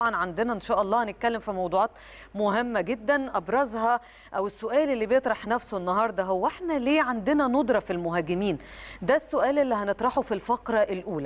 طبعا عندنا ان شاء الله هنتكلم في موضوعات مهمه جدا ابرزها او السؤال اللي بيطرح نفسه النهارده هو احنا ليه عندنا ندره في المهاجمين ده السؤال اللي هنطرحه في الفقره الاولى